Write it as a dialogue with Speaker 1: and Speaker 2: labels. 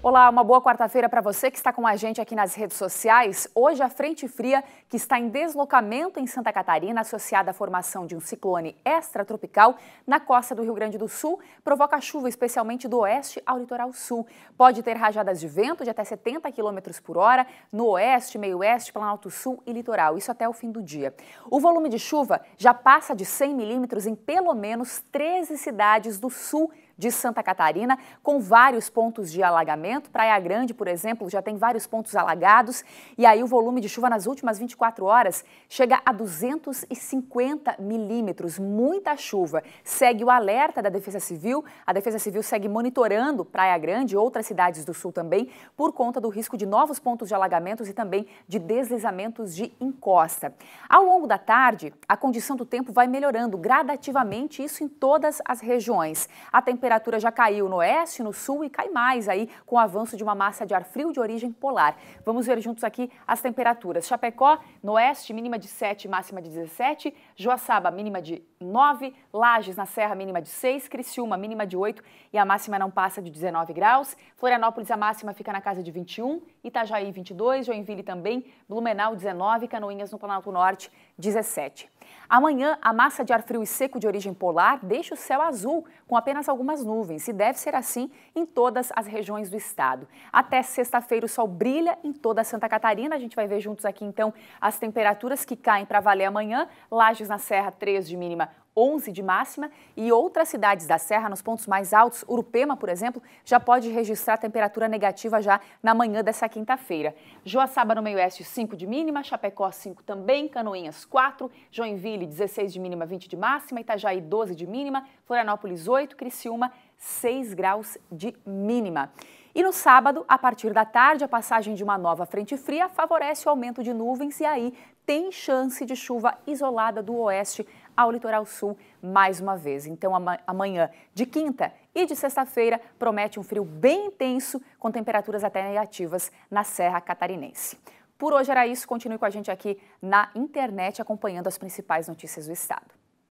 Speaker 1: Olá, uma boa quarta-feira para você que está com a gente aqui nas redes sociais. Hoje, a Frente Fria, que está em deslocamento em Santa Catarina, associada à formação de um ciclone extratropical na costa do Rio Grande do Sul, provoca chuva especialmente do oeste ao litoral sul. Pode ter rajadas de vento de até 70 km por hora no oeste, meio-oeste, Planalto Sul e litoral, isso até o fim do dia. O volume de chuva já passa de 100 milímetros em pelo menos 13 cidades do sul de Santa Catarina, com vários pontos de alagamento. Praia Grande, por exemplo, já tem vários pontos alagados. E aí o volume de chuva nas últimas 24 horas chega a 250 milímetros. Muita chuva. Segue o alerta da Defesa Civil. A Defesa Civil segue monitorando Praia Grande e outras cidades do sul também, por conta do risco de novos pontos de alagamentos e também de deslizamentos de encosta. Ao longo da tarde, a condição do tempo vai melhorando gradativamente, isso em todas as regiões. A temperatura temperatura já caiu no oeste, no sul e cai mais aí com o avanço de uma massa de ar frio de origem polar. Vamos ver juntos aqui as temperaturas. Chapecó, no oeste, mínima de 7, máxima de 17. Joaçaba, mínima de 9, Lages na Serra mínima de 6, Criciúma mínima de 8 e a máxima não passa de 19 graus. Florianópolis a máxima fica na casa de 21, Itajaí 22, Joinville também, Blumenau 19, Canoinhas no Planalto Norte 17. Amanhã, a massa de ar frio e seco de origem polar deixa o céu azul, com apenas algumas nuvens, e deve ser assim em todas as regiões do estado. Até sexta-feira, o sol brilha em toda Santa Catarina. A gente vai ver juntos aqui, então, as temperaturas que caem para valer amanhã. Lages na Serra, 3 de mínima 11 de máxima e outras cidades da Serra, nos pontos mais altos, Urupema, por exemplo, já pode registrar temperatura negativa já na manhã dessa quinta-feira. Joaçaba, no meio-oeste, 5 de mínima, Chapecó, 5 também, Canoinhas, 4, Joinville, 16 de mínima, 20 de máxima, Itajaí, 12 de mínima, Florianópolis, 8, Criciúma, 6 graus de mínima. E no sábado, a partir da tarde, a passagem de uma nova frente fria favorece o aumento de nuvens e aí tem chance de chuva isolada do oeste ao litoral sul mais uma vez. Então, amanhã de quinta e de sexta-feira promete um frio bem intenso, com temperaturas até negativas na Serra Catarinense. Por hoje era isso. Continue com a gente aqui na internet acompanhando as principais notícias do estado.